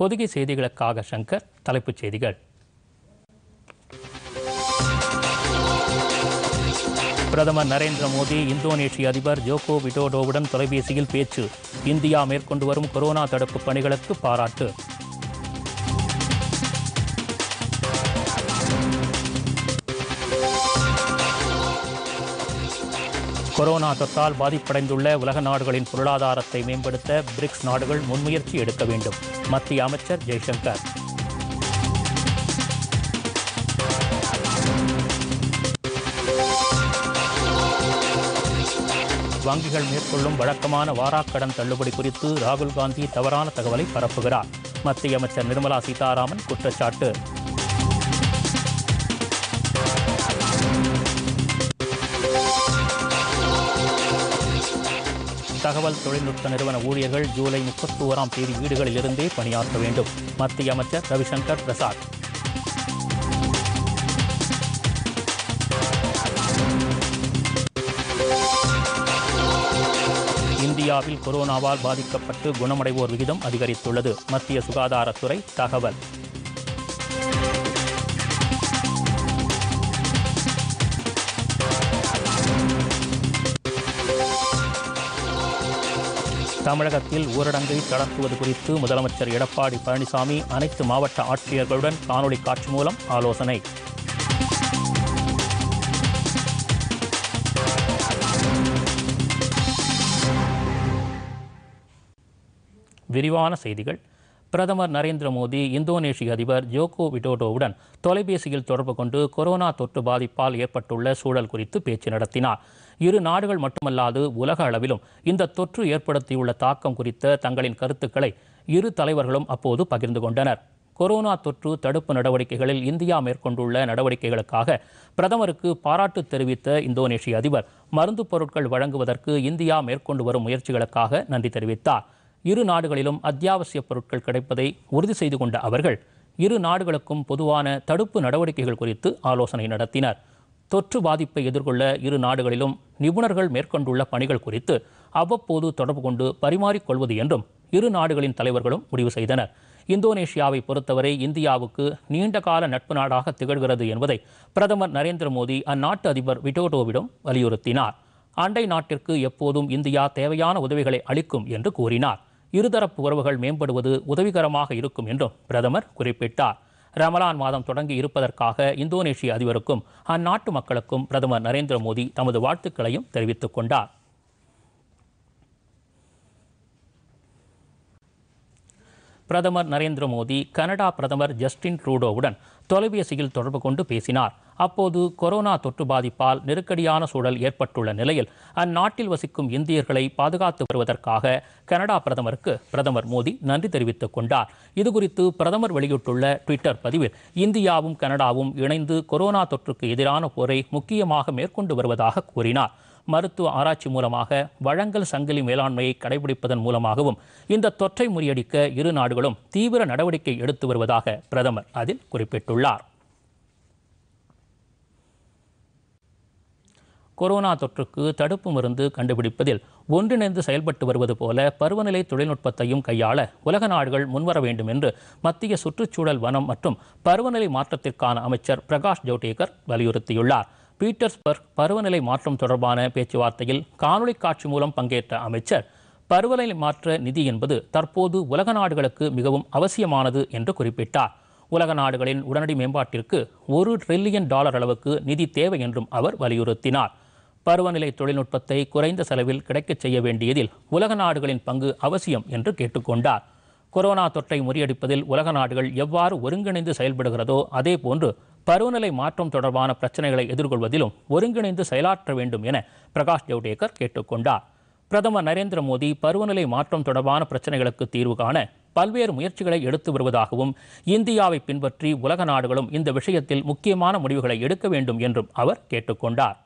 பொதிகை செய்திகளுக்காக சங்கர் தலைப்புச் செய்திகள் பிரதமர் நரேந்திர மோடி இந்தோனேஷிய அதிபர் ஜோகோ விடோடோவுடன் தொலைபேசியில் பேச்சு இந்தியா மேற்கொண்டு வரும் கொரோனா தடுப்பு பணிகளுக்கு பாராட்டு கொரோனா தொற்றால் பாதிப்படைந்துள்ள உலக நாடுகளின் பொருளாதாரத்தை மேம்படுத்த பிரிக்ஸ் நாடுகள் முன்முயற்சி எடுக்க வேண்டும் மத்திய அமைச்சர் ஜெய்சங்கர் வங்கிகள் மேற்கொள்ளும் வழக்கமான வாராக்கடன் தள்ளுபடி குறித்து ராகுல் காந்தி தவறான தகவலை பரப்புகிறார் மத்திய அமைச்சர் நிர்மலா சீதாராமன் குற்றச்சாட்டு தகவல் தொழில்நுட்ப நிறுவன ஊழியர்கள் ஜூலை முப்பத்தி ஓராம் தேதி வீடுகளிலிருந்தே பணியாற்ற வேண்டும் மத்திய அமைச்சர் ரவிசங்கர் பிரசாத் இந்தியாவில் கொரோனாவால் பாதிக்கப்பட்டு குணமடைவோர் விகிதம் அதிகரித்துள்ளது மத்திய சுகாதாரத்துறை தகவல் தமிழகத்தில் ஊரடங்கை தளர்த்துவது குறித்து முதலமைச்சர் எடப்பாடி பழனிசாமி அனைத்து மாவட்ட ஆட்சியர்களுடன் காணொலி காட்சி மூலம் ஆலோசனை விரிவான செய்திகள் பிரதமர் நரேந்திர மோடி இந்தோனேஷிய அதிபர் ஜோகோ விடோடோவுடன் தொலைபேசியில் தொடர்பு கொண்டு கொரோனா தொற்று பாதிப்பால் ஏற்பட்டுள்ள சூழல் குறித்து பேச்சு நடத்தினார் இரு நாடுகள் மட்டுமல்லாது உலக அளவிலும் இந்த தொற்று ஏற்படுத்தியுள்ள தாக்கம் குறித்த தங்களின் கருத்துக்களை இரு தலைவர்களும் அப்போது பகிர்ந்து கொண்டனர் கொரோனா தொற்று தடுப்பு நடவடிக்கைகளில் இந்தியா மேற்கொண்டுள்ள நடவடிக்கைகளுக்காக பிரதமருக்கு பாராட்டு தெரிவித்த இந்தோனேஷிய அதிபர் மருந்து பொருட்கள் வழங்குவதற்கு இந்தியா மேற்கொண்டு வரும் முயற்சிகளுக்காக நன்றி தெரிவித்தார் இரு நாடுகளிலும் அத்தியாவசிய பொருட்கள் கிடைப்பதை உறுதி செய்து கொண்ட அவர்கள் இரு நாடுகளுக்கும் பொதுவான தடுப்பு நடவடிக்கைகள் குறித்து ஆலோசனை நடத்தினர் தொற்று பாதிப்பை எதிர்கொள்ள இரு நாடுகளிலும் நிபுணர்கள் மேற்கொண்டுள்ள பணிகள் குறித்து அவ்வப்போது தொடர்பு கொண்டு பரிமாறிக்கொள்வது என்றும் இரு நாடுகளின் தலைவர்களும் முடிவு செய்தனர் இந்தோனேஷியாவை பொறுத்தவரை இந்தியாவுக்கு நீண்டகால நட்பு நாடாக திகழ்கிறது என்பதை பிரதமர் நரேந்திர மோடி அந்நாட்டு அதிபர் விடோடோவிடம் வலியுறுத்தினார் அண்டை நாட்டிற்கு எப்போதும் இந்தியா தேவையான உதவிகளை அளிக்கும் என்று கூறினார் இருதரப்பு உறவுகள் மேம்படுவது உதவிகரமாக இருக்கும் என்றும் பிரதமர் குறிப்பிட்டார் ரமலான் மாதம் தொடங்கி இருப்பதற்காக இந்தோனேஷிய அதிபருக்கும் அந்நாட்டு மக்களுக்கும் பிரதமர் நரேந்திர மோடி தமது வாழ்த்துக்களையும் தெரிவித்துக் கொண்டார் பிரதமர் நரேந்திர மோடி கனடா பிரதமர் ஜஸ்டின் ட்ரூடோவுடன் தொலைபேசியில் தொடர்பு கொண்டு பேசினார் அப்போது கொரோனா தொற்று பாதிப்பால் நெருக்கடியான சூழல் ஏற்பட்டுள்ள நிலையில் அந்நாட்டில் வசிக்கும் இந்தியர்களை பாதுகாத்து வருவதற்காக கனடா பிரதமருக்கு பிரதமர் மோடி நன்றி தெரிவித்துக் கொண்டார் இதுகுறித்து பிரதமர் வெளியிட்டுள்ள ட்விட்டர் பதிவில் இந்தியாவும் கனடாவும் இணைந்து கொரோனா தொற்றுக்கு எதிரான போரை முக்கியமாக மேற்கொண்டு வருவதாக கூறினார் மருத்துவ ஆராய்ச்சி மூலமாக வழங்கல் சங்கிலி மேலாண்மையை கடைபிடிப்பதன் மூலமாகவும் இந்த தொற்றை முறியடிக்க இரு நாடுகளும் தீவிர நடவடிக்கை எடுத்து வருவதாக பிரதமர் அதில் குறிப்பிட்டுள்ளார் கொரோனா தொற்றுக்கு தடுப்பு மருந்து கண்டுபிடிப்பதில் ஒன்றிணைந்து செயல்பட்டு வருவது போல பருவநிலை தொழில்நுட்பத்தையும் கையாள உலக நாடுகள் முன்வர வேண்டும் என்று மத்திய சுற்றுச்சூழல் வனம் மற்றும் பருவநிலை மாற்றத்திற்கான அமைச்சர் பிரகாஷ் ஜவ்டேகர் வலியுறுத்தியுள்ளார் பீட்டர்ஸ்பர்க் பருவநிலை மாற்றம் தொடர்பான பேச்சுவார்த்தையில் காணொலி காட்சி மூலம் பங்கேற்ற அமைச்சர் பருவநிலை மாற்ற நிதி என்பது தற்போது உலக நாடுகளுக்கு மிகவும் அவசியமானது என்று குறிப்பிட்டார் உலக நாடுகளின் உடனடி மேம்பாட்டிற்கு ஒரு டிரில்லியன் டாலர் அளவுக்கு நிதி தேவை என்றும் அவர் வலியுறுத்தினார் பருவநிலை தொழில்நுட்பத்தை குறைந்த செலவில் கிடைக்கச் செய்ய வேண்டியதில் உலக நாடுகளின் பங்கு அவசியம் என்று கேட்டுக்கொண்டார் கொரோனா தொற்றை முறியடிப்பதில் உலக நாடுகள் எவ்வாறு ஒருங்கிணைந்து செயல்படுகிறதோ அதேபோன்று பருவநிலை மாற்றம் தொடர்பான பிரச்சனைகளை எதிர்கொள்வதிலும் ஒருங்கிணைந்து செயலாற்ற வேண்டும் என பிரகாஷ் ஜவ்டேகர் கேட்டுக்கொண்டார் பிரதமர் நரேந்திர மோடி பருவநிலை மாற்றம் தொடர்பான பிரச்சனைகளுக்கு தீர்வு காண பல்வேறு முயற்சிகளை எடுத்து வருவதாகவும் இந்தியாவை பின்பற்றி உலக நாடுகளும் இந்த விஷயத்தில் முக்கியமான முடிவுகளை எடுக்க வேண்டும் என்றும் அவர் கேட்டுக்கொண்டார்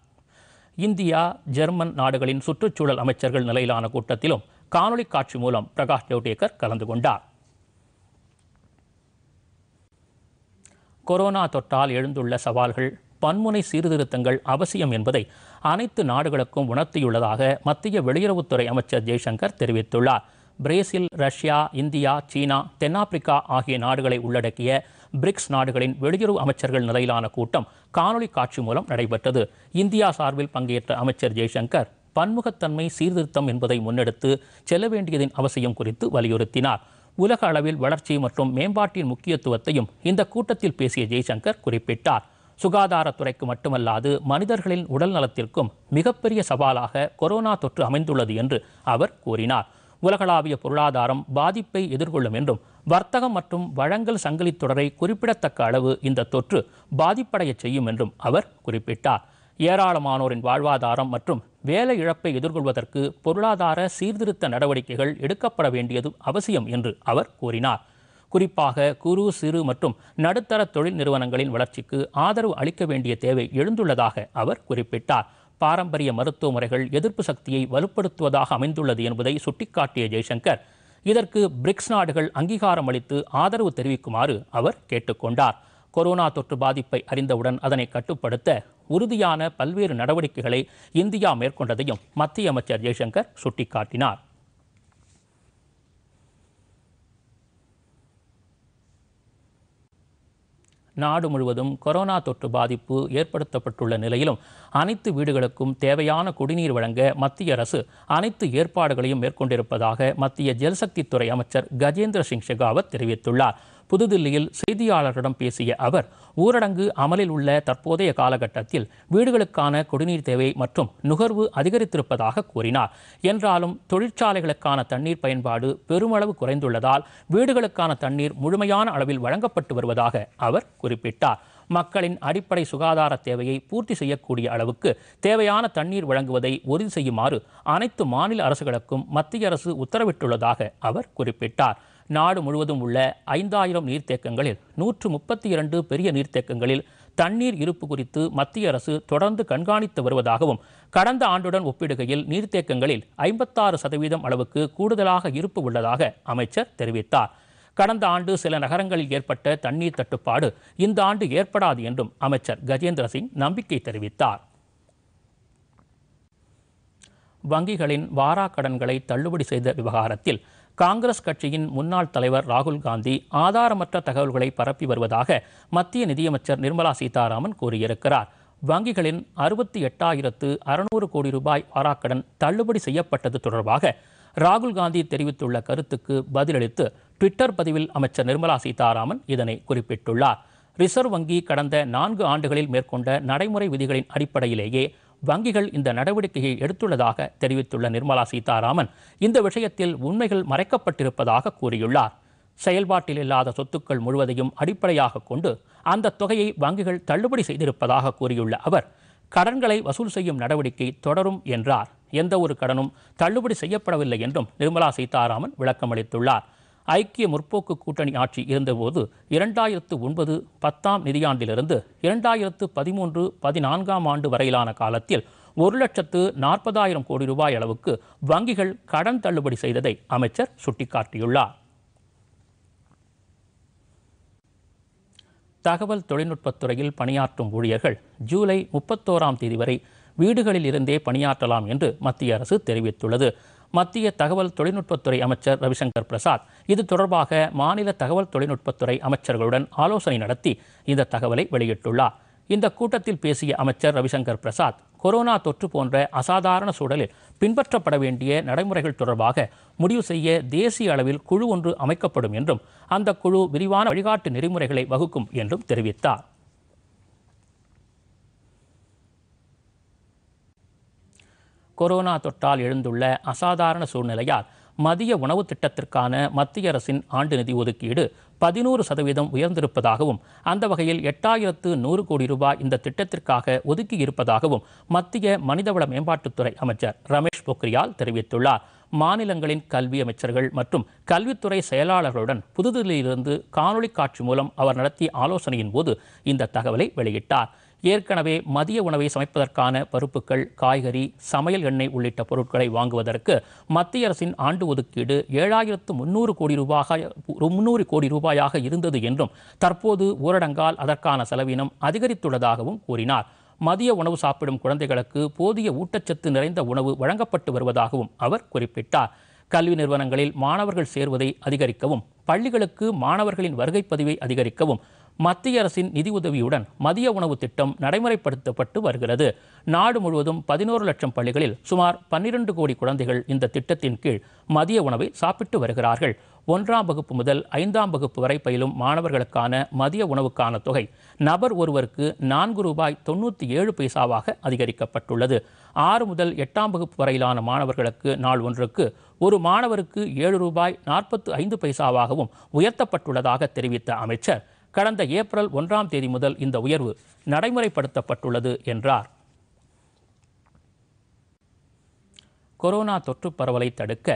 இந்தியா ஜெர்மன் நாடுகளின் சுற்றுச்சூழல் அமைச்சர்கள் நிலையிலான கூட்டத்திலும் காணொலி காட்சி மூலம் பிரகாஷ் ஜவ்டேகர் கலந்து கொண்டார் கொரோனா தொற்றால் எழுந்துள்ள சவால்கள் பன்முனை சீர்திருத்தங்கள் அவசியம் என்பதை அனைத்து நாடுகளுக்கும் உணர்த்தியுள்ளதாக மத்திய வெளியுறவுத்துறை அமைச்சர் ஜெய்சங்கர் தெரிவித்துள்ளார் பிரேசில் ரஷ்யா இந்தியா சீனா தென்னாப்பிரிக்கா ஆகிய நாடுகளை உள்ளடக்கிய பிரிக்ஸ் நாடுகளின் வெளியுறவு அமைச்சர்கள் நிலையிலான கூட்டம் காணொலி காட்சி மூலம் நடைபெற்றது இந்தியா சார்பில் பங்கேற்ற அமைச்சர் ஜெய்சங்கர் பன்முகத்தன்மை சீர்திருத்தம் என்பதை முன்னெடுத்து செல்ல வேண்டியதின் அவசியம் குறித்து வலியுறுத்தினார் உலக அளவில் வளர்ச்சி மற்றும் மேம்பாட்டின் முக்கியத்துவத்தையும் இந்த கூட்டத்தில் பேசிய ஜெய்சங்கர் குறிப்பிட்டார் சுகாதாரத்துறைக்கு மட்டுமல்லாது மனிதர்களின் உடல் நலத்திற்கும் மிகப்பெரிய சவாலாக கொரோனா தொற்று அமைந்துள்ளது என்று அவர் கூறினார் உலகளாவிய பொருளாதாரம் பாதிப்பை எதிர்கொள்ளும் என்றும் வர்த்தகம் மற்றும் வழங்கல் சங்கிலி தொடரை குறிப்பிடத்தக்க அளவு இந்த தொற்று பாதிப்படைய செய்யும் என்றும் அவர் குறிப்பிட்டார் ஏராளமானோரின் வாழ்வாதாரம் மற்றும் வேலை இழப்பை எதிர்கொள்வதற்கு பொருளாதார சீர்திருத்த நடவடிக்கைகள் எடுக்கப்பட வேண்டியது அவசியம் என்று அவர் கூறினார் குறிப்பாக குறு சிறு மற்றும் நடுத்தர தொழில் நிறுவனங்களின் வளர்ச்சிக்கு ஆதரவு அளிக்க வேண்டிய தேவை எழுந்துள்ளதாக அவர் குறிப்பிட்டார் பாரம்பரிய மருத்துவ முறைகள் எதிர்ப்பு சக்தியை வலுப்படுத்துவதாக அமைந்துள்ளது என்பதை சுட்டிக்காட்டிய ஜெய்சங்கர் இதற்கு பிரிக்ஸ் நாடுகள் அங்கீகாரம் அளித்து ஆதரவு தெரிவிக்குமாறு அவர் கேட்டுக்கொண்டார் கொரோனா தொற்று பாதிப்பை அறிந்தவுடன் அதனை கட்டுப்படுத்த உறுதியான பல்வேறு நடவடிக்கைகளை இந்தியா மேற்கொண்டதையும் மத்திய அமைச்சர் ஜெய்சங்கர் சுட்டிக்காட்டினார் நாடு முழுவதும் கொரோனா தொற்று பாதிப்பு ஏற்படுத்தப்பட்டுள்ள நிலையிலும் அனைத்து வீடுகளுக்கும் தேவையான குடிநீர் வழங்க மத்திய அரசு அனைத்து ஏற்பாடுகளையும் மேற்கொண்டிருப்பதாக மத்திய ஜல்சக்தித்துறை அமைச்சர் கஜேந்திர சிங் ஷெகாவத் தெரிவித்துள்ளார் புதுதில்லியில் செய்தியாளர்களிடம் பேசிய அவர் ஊரடங்கு அமலில் உள்ள தற்போதைய காலகட்டத்தில் வீடுகளுக்கான குடிநீர் தேவை மற்றும் நுகர்வு அதிகரித்திருப்பதாக கூறினார் என்றாலும் தொழிற்சாலைகளுக்கான தண்ணீர் பயன்பாடு பெருமளவு குறைந்துள்ளதால் வீடுகளுக்கான தண்ணீர் முழுமையான அளவில் வழங்கப்பட்டு வருவதாக அவர் குறிப்பிட்டார் மக்களின் அடிப்படை சுகாதார தேவையை பூர்த்தி செய்யக்கூடிய அளவுக்கு தேவையான தண்ணீர் வழங்குவதை உறுதி செய்யுமாறு அனைத்து மாநில அரசுகளுக்கும் மத்திய அரசு உத்தரவிட்டுள்ளதாக அவர் குறிப்பிட்டார் நாடு முழுவதும் உள்ள ஐந்தாயிரம் நீர்த்தேக்கங்களில் நூற்று முப்பத்தி இரண்டு பெரிய நீர்த்தேக்கங்களில் தண்ணீர் இருப்பு குறித்து மத்திய அரசு தொடர்ந்து கண்காணித்து வருவதாகவும் கடந்த ஆண்டுடன் ஒப்பிடுகையில் நீர்த்தேக்கங்களில் ஐம்பத்தாறு சதவீதம் அளவுக்கு கூடுதலாக இருப்பு உள்ளதாக அமைச்சர் தெரிவித்தார் கடந்த ஆண்டு சில நகரங்களில் ஏற்பட்ட தண்ணீர் தட்டுப்பாடு இந்த ஆண்டு ஏற்படாது என்றும் அமைச்சர் கஜேந்திர சிங் நம்பிக்கை தெரிவித்தார் வங்கிகளின் வாராக்கடன்களை கடன்களை தள்ளுபடி செய்த விவகாரத்தில் காங்கிரஸ் கட்சியின் முன்னாள் தலைவர் ராகுல் காந்தி ஆதாரமற்ற தகவல்களை பரப்பி வருவதாக மத்திய நிதியமைச்சர் நிர்மலா சீதாராமன் கூறியிருக்கிறார் வங்கிகளின் அறுபத்தி எட்டாயிரத்து அறுநூறு கோடி ரூபாய் வாராக்கடன் தள்ளுபடி செய்யப்பட்டது தொடர்பாக ராகுல் காந்தி தெரிவித்துள்ள கருத்துக்கு பதிலளித்து ட்விட்டர் பதிவில் அமைச்சர் நிர்மலா சீதாராமன் இதனை குறிப்பிட்டுள்ளார் ரிசர்வ் வங்கி கடந்த நான்கு ஆண்டுகளில் மேற்கொண்ட நடைமுறை விதிகளின் அடிப்படையிலேயே வங்கிகள் இந்த நடவடிக்கையை எடுத்துள்ளதாக தெரிவித்துள்ள நிர்மலா சீதாராமன் இந்த விஷயத்தில் உண்மைகள் மறைக்கப்பட்டிருப்பதாக கூறியுள்ளார் செயல்பாட்டில் இல்லாத சொத்துக்கள் முழுவதையும் அடிப்படையாக கொண்டு அந்த தொகையை வங்கிகள் தள்ளுபடி செய்திருப்பதாக கூறியுள்ள அவர் கடன்களை வசூல் செய்யும் நடவடிக்கை தொடரும் என்றார் எந்த ஒரு கடனும் தள்ளுபடி செய்யப்படவில்லை என்றும் நிர்மலா சீதாராமன் விளக்கமளித்துள்ளார் ஐக்கிய முற்போக்கு கூட்டணி ஆட்சி இருந்தபோது இரண்டாயிரத்து ஒன்பது பத்தாம் நிதியாண்டிலிருந்து இரண்டாயிரத்து பதிமூன்று பதினான்காம் ஆண்டு வரையிலான காலத்தில் ஒரு லட்சத்து நாற்பதாயிரம் கோடி ரூபாய் அளவுக்கு வங்கிகள் கடன் தள்ளுபடி செய்ததை அமைச்சர் சுட்டிக்காட்டியுள்ளார் தகவல் தொழில்நுட்பத்துறையில் பணியாற்றும் ஊழியர்கள் ஜூலை முப்பத்தோராம் தேதி வரை வீடுகளில் இருந்தே பணியாற்றலாம் என்று மத்திய அரசு தெரிவித்துள்ளது மத்திய தகவல் தொழில்நுட்பத்துறை அமைச்சர் ரவிசங்கர் பிரசாத் இது தொடர்பாக மாநில தகவல் தொழில்நுட்பத்துறை அமைச்சர்களுடன் ஆலோசனை நடத்தி இந்த தகவலை வெளியிட்டுள்ளார் இந்த கூட்டத்தில் பேசிய அமைச்சர் ரவிசங்கர் பிரசாத் கொரோனா தொற்று போன்ற அசாதாரண சூழலில் பின்பற்றப்பட வேண்டிய நடைமுறைகள் தொடர்பாக முடிவு செய்ய தேசிய அளவில் குழு ஒன்று அமைக்கப்படும் என்றும் அந்த குழு விரிவான வழிகாட்டு நெறிமுறைகளை வகுக்கும் என்றும் தெரிவித்தார் கொரோனா தொற்றால் எழுந்துள்ள அசாதாரண சூழ்நிலையால் மதிய உணவு திட்டத்திற்கான மத்திய அரசின் ஆண்டு நிதி ஒதுக்கீடு பதினோரு சதவீதம் உயர்ந்திருப்பதாகவும் அந்த வகையில் எட்டாயிரத்து நூறு கோடி ரூபாய் இந்த திட்டத்திற்காக ஒதுக்கி இருப்பதாகவும் மத்திய மனிதவள மேம்பாட்டுத்துறை அமைச்சர் ரமேஷ் பொக்ரியால் தெரிவித்துள்ளார் மாநிலங்களின் கல்வி அமைச்சர்கள் மற்றும் கல்வித்துறை செயலாளர்களுடன் புதுதில்லியிலிருந்து காணொலி காட்சி மூலம் அவர் நடத்திய ஆலோசனையின் போது இந்த தகவலை வெளியிட்டார் ஏற்கனவே மதிய உணவை சமைப்பதற்கான பருப்புகள் காய்கறி சமையல் எண்ணெய் உள்ளிட்ட பொருட்களை வாங்குவதற்கு மத்திய அரசின் ஆண்டு ஒதுக்கீடு ஏழாயிரத்து முன்னூறு கோடி ரூபாயாக முன்னூறு கோடி ரூபாயாக இருந்தது என்றும் தற்போது ஊரடங்கால் அதற்கான செலவினம் அதிகரித்துள்ளதாகவும் கூறினார் மதிய உணவு சாப்பிடும் குழந்தைகளுக்கு போதிய ஊட்டச்சத்து நிறைந்த உணவு வழங்கப்பட்டு வருவதாகவும் அவர் குறிப்பிட்டார் கல்வி நிறுவனங்களில் மாணவர்கள் சேர்வதை அதிகரிக்கவும் பள்ளிகளுக்கு மாணவர்களின் வருகை பதிவை அதிகரிக்கவும் மத்திய அரசின் நிதியுதவியுடன் மதிய உணவு திட்டம் நடைமுறைப்படுத்தப்பட்டு வருகிறது நாடு முழுவதும் பதினோரு லட்சம் பள்ளிகளில் சுமார் பன்னிரண்டு கோடி குழந்தைகள் இந்த திட்டத்தின் கீழ் மதிய உணவை சாப்பிட்டு வருகிறார்கள் ஒன்றாம் வகுப்பு முதல் ஐந்தாம் வகுப்பு வரை பயிலும் மாணவர்களுக்கான மதிய உணவுக்கான தொகை நபர் ஒருவருக்கு நான்கு ரூபாய் தொண்ணூற்றி ஏழு பைசாவாக அதிகரிக்கப்பட்டுள்ளது ஆறு முதல் எட்டாம் வகுப்பு வரையிலான மாணவர்களுக்கு நாள் ஒன்றுக்கு ஒரு மாணவருக்கு ஏழு ரூபாய் நாற்பத்து ஐந்து பைசாவாகவும் உயர்த்தப்பட்டுள்ளதாக தெரிவித்த அமைச்சர் கடந்த ஏப்ரல் ஒன்றாம் தேதி முதல் இந்த உயர்வு நடைமுறைப்படுத்தப்பட்டுள்ளது என்றார் கொரோனா தொற்று பரவலை தடுக்க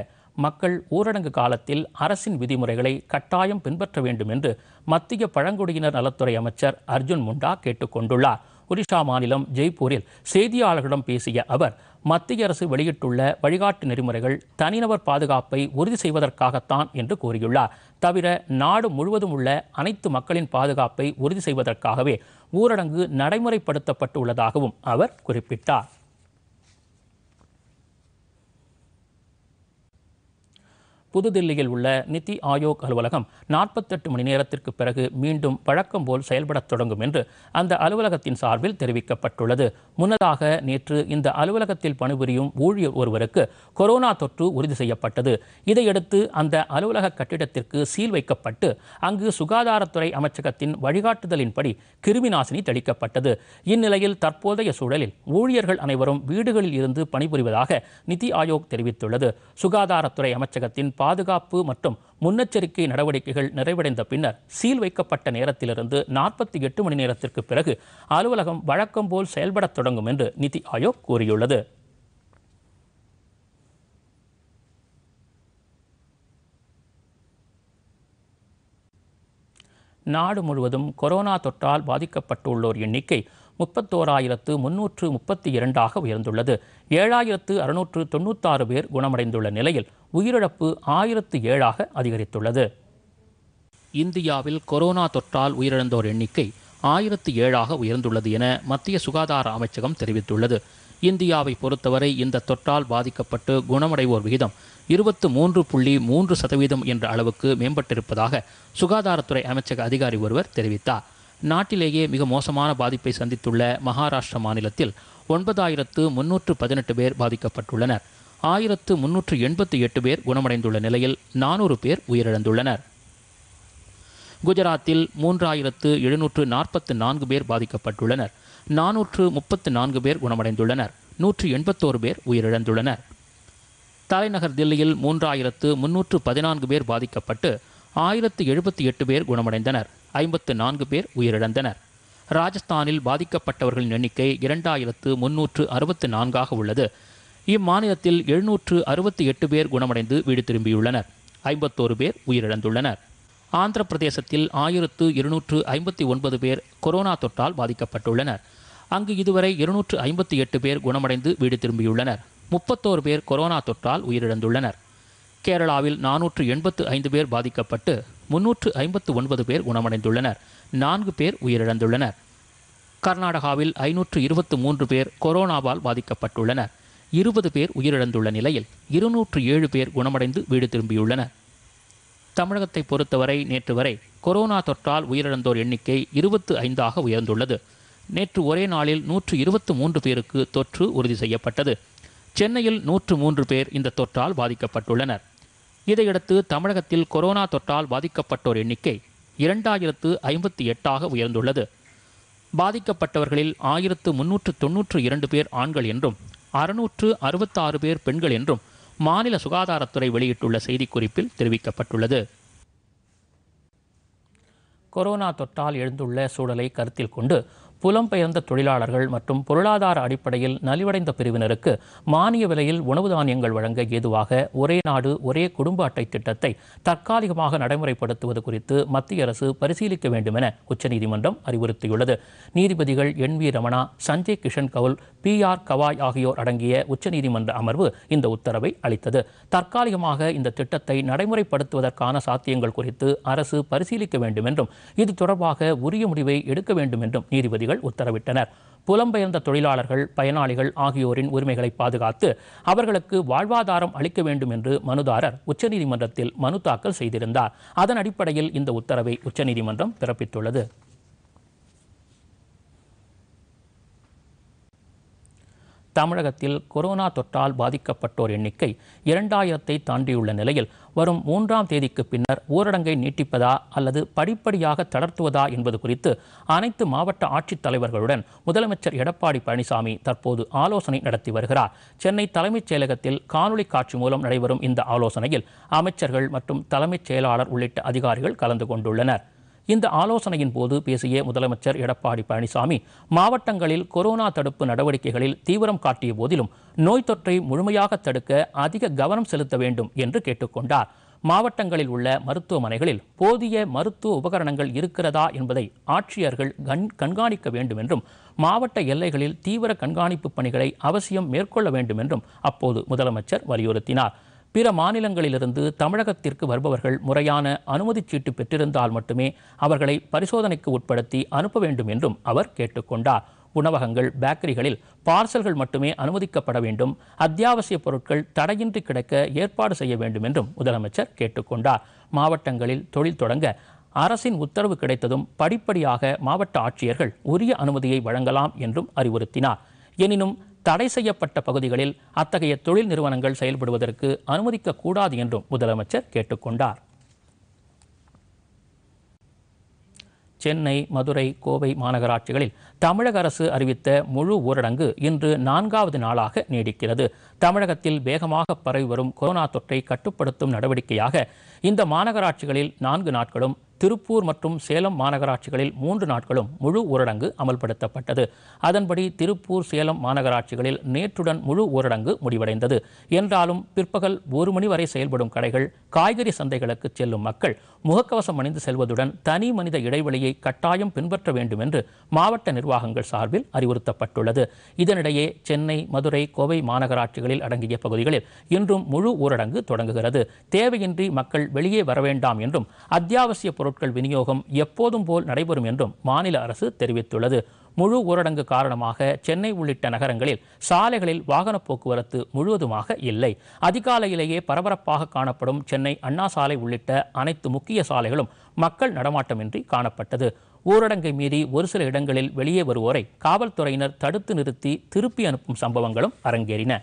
மக்கள் ஊரடங்கு காலத்தில் அரசின் விதிமுறைகளை கட்டாயம் பின்பற்ற வேண்டும் என்று மத்திய பழங்குடியினர் நலத்துறை அமைச்சர் அர்ஜுன் முண்டா கொண்டுள்ளார் ஒடிஷா மாநிலம் ஜெய்ப்பூரில் செய்தியாளர்களிடம் பேசிய அவர் மத்திய அரசு வெளியிட்டுள்ள வழிகாட்டு நெறிமுறைகள் தனிநபர் பாதுகாப்பை உறுதி செய்வதற்காகத்தான் என்று கூறியுள்ளார் தவிர நாடு முழுவதும் உள்ள அனைத்து மக்களின் பாதுகாப்பை உறுதி செய்வதற்காகவே ஊரடங்கு நடைமுறைப்படுத்தப்பட்டுள்ளதாகவும் அவர் குறிப்பிட்டார் புதுதில்லியில் உள்ள நிதி ஆயோக் அலுவலகம் நாற்பத்தெட்டு மணி நேரத்திற்கு பிறகு மீண்டும் வழக்கம் போல் செயல்படத் தொடங்கும் என்று அந்த அலுவலகத்தின் சார்பில் தெரிவிக்கப்பட்டுள்ளது முன்னதாக நேற்று இந்த அலுவலகத்தில் பணிபுரியும் ஊழியர் ஒருவருக்கு கொரோனா தொற்று உறுதி செய்யப்பட்டது இதையடுத்து அந்த அலுவலக கட்டிடத்திற்கு சீல் வைக்கப்பட்டு அங்கு சுகாதாரத்துறை அமைச்சகத்தின் வழிகாட்டுதலின்படி கிருமி நாசினி தெளிக்கப்பட்டது இந்நிலையில் தற்போதைய சூழலில் ஊழியர்கள் அனைவரும் வீடுகளில் இருந்து பணிபுரிவதாக நிதி ஆயோக் தெரிவித்துள்ளது சுகாதாரத்துறை அமைச்சகத்தின் பாதுகாப்பு மற்றும் முன்னெச்சரிக்கை நடவடிக்கைகள் நிறைவடைந்த பின்னர் சீல் வைக்கப்பட்ட நேரத்திலிருந்து நாற்பத்தி எட்டு மணி நேரத்திற்கு பிறகு அலுவலகம் வழக்கம் போல் செயல்படத் தொடங்கும் என்று நிதி ஆயோக் கூறியுள்ளது நாடு முழுவதும் கொரோனா தொற்றால் பாதிக்கப்பட்டுள்ளோர் எண்ணிக்கை முப்பத்தோராயிரத்து முன்னூற்று முப்பத்தி இரண்டாக உயர்ந்துள்ளது ஏழாயிரத்து அறுநூற்று தொண்ணூத்தாறு பேர் குணமடைந்துள்ள நிலையில் உயிரிழப்பு ஆயிரத்து ஏழாக அதிகரித்துள்ளது இந்தியாவில் கொரோனா தொற்றால் உயிரிழந்தோர் எண்ணிக்கை ஆயிரத்து ஏழாக உயர்ந்துள்ளது என மத்திய சுகாதார அமைச்சகம் தெரிவித்துள்ளது இந்தியாவை பொறுத்தவரை இந்த தொற்றால் பாதிக்கப்பட்டு குணமடைவோர் விகிதம் இருபத்து மூன்று புள்ளி மூன்று சதவீதம் என்ற அளவுக்கு மேம்பட்டிருப்பதாக சுகாதாரத்துறை அமைச்சக அதிகாரி ஒருவர் தெரிவித்தார் நாட்டிலேயே மிக மோசமான பாதிப்பை சந்தித்துள்ள மகாராஷ்டிர மாநிலத்தில் ஒன்பதாயிரத்து முன்னூற்று பதினெட்டு பேர் பாதிக்கப்பட்டுள்ளனர் ஆயிரத்து முன்னூற்று எண்பத்தி எட்டு பேர் குணமடைந்துள்ள நிலையில் நானூறு பேர் உயிரிழந்துள்ளனர் குஜராத்தில் மூன்றாயிரத்து எழுநூற்று நாற்பத்து நான்கு பேர் பாதிக்கப்பட்டுள்ளனர் நானூற்று முப்பத்து நான்கு பேர் குணமடைந்துள்ளனர் நூற்று எண்பத்தோரு பேர் உயிரிழந்துள்ளனர் தலைநகர் தில்லியில் மூன்றாயிரத்து முன்னூற்று பதினான்கு பேர் பாதிக்கப்பட்டு ஆயிரத்து எழுபத்தி எட்டு பேர் குணமடைந்தனர் ஐம்பத்து நான்கு பேர் உயிரிழந்தனர் ராஜஸ்தானில் பாதிக்கப்பட்டவர்களின் எண்ணிக்கை இரண்டாயிரத்து முன்னூற்று அறுபத்து நான்காக உள்ளது இம்மாநிலத்தில் எழுநூற்று அறுபத்தி எட்டு பேர் குணமடைந்து வீடு திரும்பியுள்ளனர் ஐம்பத்தோரு பேர் உயிரிழந்துள்ளனர் ஆந்திர பிரதேசத்தில் ஆயிரத்து இருநூற்று ஐம்பத்தி ஒன்பது பேர் கொரோனா தொற்றால் பாதிக்கப்பட்டுள்ளனர் அங்கு இதுவரை இருநூற்று ஐம்பத்தி எட்டு பேர் குணமடைந்து வீடு திரும்பியுள்ளனர் முப்பத்தோரு பேர் கொரோனா தொற்றால் உயிரிழந்துள்ளனர் கேரளாவில் நானூற்று எண்பத்து ஐந்து பேர் பாதிக்கப்பட்டு முன்னூற்று ஐம்பத்து ஒன்பது பேர் குணமடைந்துள்ளனர் நான்கு பேர் உயிரிழந்துள்ளனர் கர்நாடகாவில் ஐநூற்று இருபத்து மூன்று பேர் கொரோனாவால் பாதிக்கப்பட்டுள்ளனர் இருபது பேர் உயிரிழந்துள்ள நிலையில் இருநூற்று ஏழு பேர் குணமடைந்து வீடு திரும்பியுள்ளனர் தமிழகத்தை பொறுத்தவரை நேற்று வரை கொரோனா தொற்றால் உயிரிழந்தோர் எண்ணிக்கை இருபத்து ஐந்தாக உயர்ந்துள்ளது நேற்று ஒரே நாளில் நூற்று இருபத்து மூன்று பேருக்கு தொற்று உறுதி செய்யப்பட்டது சென்னையில் நூற்று மூன்று பேர் இந்த தொற்றால் பாதிக்கப்பட்டுள்ளனர் இதையடுத்து தமிழகத்தில் கொரோனா தொற்றால் பாதிக்கப்பட்டோர் எண்ணிக்கை இரண்டாயிரத்து ஐம்பத்தி எட்டாக உயர்ந்துள்ளது பாதிக்கப்பட்டவர்களில் ஆயிரத்து முன்னூற்று தொன்னூற்று இரண்டு பேர் ஆண்கள் என்றும் அறுநூற்று அறுபத்தாறு பேர் பெண்கள் என்றும் மாநில சுகாதாரத்துறை வெளியிட்டுள்ள செய்திக்குறிப்பில் தெரிவிக்கப்பட்டுள்ளது கொரோனா தொற்றால் எழுந்துள்ள சூழலை கருத்தில் கொண்டு புலம்பெயர்ந்த தொழிலாளர்கள் மற்றும் பொருளாதார அடிப்படையில் நலிவடைந்த பிரிவினருக்கு மானிய விலையில் உணவு தானியங்கள் வழங்க ஏதுவாக ஒரே நாடு ஒரே குடும்ப அட்டை திட்டத்தை தற்காலிகமாக நடைமுறைப்படுத்துவது குறித்து மத்திய அரசு பரிசீலிக்க வேண்டும் என உச்சநீதிமன்றம் அறிவுறுத்தியுள்ளது நீதிபதிகள் N V Ramana Sanjay Kishan Kaul B R Gavai ஆகியோர் அடங்கிய உச்சநீதிமன்ற அமர்வு இந்த உத்தரவை அளித்தது தற்காலிகமாக இந்த திட்டத்தை நடைமுறைப்படுத்துவதற்கான சாத்தியங்கள் குறித்து அரசு பரிசீலிக்க வேண்டும் என்றும் இது தொடர்பாக உரிய முடிவை எடுக்க வேண்டும் என்றும் நீதிபதிகள் அதிகாரிகள் உத்தரவிட்டனர் புலம்பெயர்ந்த தொழிலாளர்கள் பயனாளிகள் ஆகியோரின் உரிமைகளை பாதுகாத்து அவர்களுக்கு வாழ்வாதாரம் அளிக்க வேண்டும் என்று மனுதாரர் உச்சநீதிமன்றத்தில் மனு தாக்கல் செய்திருந்தார் அதன் அடிப்படையில் இந்த உத்தரவை உச்சநீதிமன்றம் பிறப்பித்துள்ளது தமிழகத்தில் கொரோனா தொற்றால் பாதிக்கப்பட்டோர் எண்ணிக்கை இரண்டாயிரத்தை தாண்டியுள்ள நிலையில் வரும் மூன்றாம் தேதிக்கு பின்னர் ஊரடங்கை நீட்டிப்பதா அல்லது படிப்படியாக தளர்த்துவதா என்பது குறித்து அனைத்து மாவட்ட ஆட்சித்தலைவர்களுடன் முதலமைச்சர் எடப்பாடி பழனிசாமி தற்போது ஆலோசனை நடத்தி வருகிறார் சென்னை தலைமைச் செயலகத்தில் காணொலி காட்சி மூலம் நடைபெறும் இந்த ஆலோசனையில் அமைச்சர்கள் மற்றும் தலைமைச் செயலாளர் உள்ளிட்ட அதிகாரிகள் கலந்து கொண்டுள்ளனர் இந்த ஆலோசனையின் போது பேசிய முதலமைச்சர் எடப்பாடி பழனிசாமி மாவட்டங்களில் கொரோனா தடுப்பு நடவடிக்கைகளில் தீவிரம் காட்டிய போதிலும் நோய் தொற்றை முழுமையாக தடுக்க அதிக கவனம் செலுத்த வேண்டும் என்று கேட்டுக்கொண்டார் மாவட்டங்களில் உள்ள மருத்துவமனைகளில் போதிய மருத்துவ உபகரணங்கள் இருக்கிறதா என்பதை ஆட்சியர்கள் கண் கண்காணிக்க வேண்டும் என்றும் மாவட்ட எல்லைகளில் தீவிர கண்காணிப்பு பணிகளை அவசியம் மேற்கொள்ள வேண்டும் என்றும் அப்போது முதலமைச்சர் வலியுறுத்தினார் பிற மாநிலங்களிலிருந்து தமிழகத்திற்கு வருபவர்கள் முறையான அனுமதி சீட்டு பெற்றிருந்தால் மட்டுமே அவர்களை பரிசோதனைக்கு உட்படுத்தி அனுப்ப வேண்டும் என்றும் அவர் கேட்டுக்கொண்டார் உணவகங்கள் பேக்கரிகளில் பார்சல்கள் மட்டுமே அனுமதிக்கப்பட வேண்டும் அத்தியாவசிய பொருட்கள் தடையின்றி கிடைக்க ஏற்பாடு செய்ய வேண்டும் என்றும் முதலமைச்சர் கேட்டுக்கொண்டார் மாவட்டங்களில் தொழில் தொடங்க அரசின் உத்தரவு கிடைத்ததும் படிப்படியாக மாவட்ட ஆட்சியர்கள் உரிய அனுமதியை வழங்கலாம் என்றும் அறிவுறுத்தினார் எனினும் தடை செய்யப்பட்ட பகுதிகளில் அத்தகைய தொழில் நிறுவனங்கள் செயல்படுவதற்கு அனுமதிக்கக்கூடாது என்றும் முதலமைச்சர் கேட்டுக்கொண்டார் சென்னை மதுரை கோவை மாநகராட்சிகளில் தமிழக அரசு அறிவித்த முழு ஊரடங்கு இன்று நான்காவது நாளாக நீடிக்கிறது தமிழகத்தில் வேகமாக பரவி வரும் கொரோனா தொற்றை கட்டுப்படுத்தும் நடவடிக்கையாக இந்த மாநகராட்சிகளில் நான்கு நாட்களும் திருப்பூர் மற்றும் சேலம் மாநகராட்சிகளில் மூன்று நாட்களும் முழு ஊரடங்கு அமல்படுத்தப்பட்டது அதன்படி திருப்பூர் சேலம் மாநகராட்சிகளில் நேற்றுடன் முழு ஊரடங்கு முடிவடைந்தது என்றாலும் பிற்பகல் ஒரு மணி வரை செயல்படும் கடைகள் காய்கறி சந்தைகளுக்கு செல்லும் மக்கள் முகக்கவசம் அணிந்து செல்வதுடன் தனி மனித இடைவெளியை கட்டாயம் பின்பற்ற வேண்டும் என்று மாவட்ட நிர்வாகங்கள் சார்பில் அறிவுறுத்தப்பட்டுள்ளது இதனிடையே சென்னை மதுரை கோவை மாநகராட்சிகளில் அடங்கிய பகுதிகளில் இன்றும் முழு ஊரடங்கு தொடங்குகிறது தேவையின்றி மக்கள் வெளியே வர வேண்டாம் என்றும் அத்தியாவசிய பொருள் பொருட்கள் விநியோகம் எப்போதும் போல் நடைபெறும் என்றும் மாநில அரசு தெரிவித்துள்ளது முழு ஊரடங்கு காரணமாக சென்னை உள்ளிட்ட நகரங்களில் சாலைகளில் வாகன போக்குவரத்து முழுவதுமாக இல்லை அதிகாலையிலேயே பரபரப்பாக காணப்படும் சென்னை அண்ணா சாலை உள்ளிட்ட அனைத்து முக்கிய சாலைகளும் மக்கள் நடமாட்டமின்றி காணப்பட்டது ஊரடங்கை மீறி ஒரு சில இடங்களில் வெளியே வருவோரை காவல்துறையினர் தடுத்து நிறுத்தி திருப்பி அனுப்பும் சம்பவங்களும் அரங்கேறின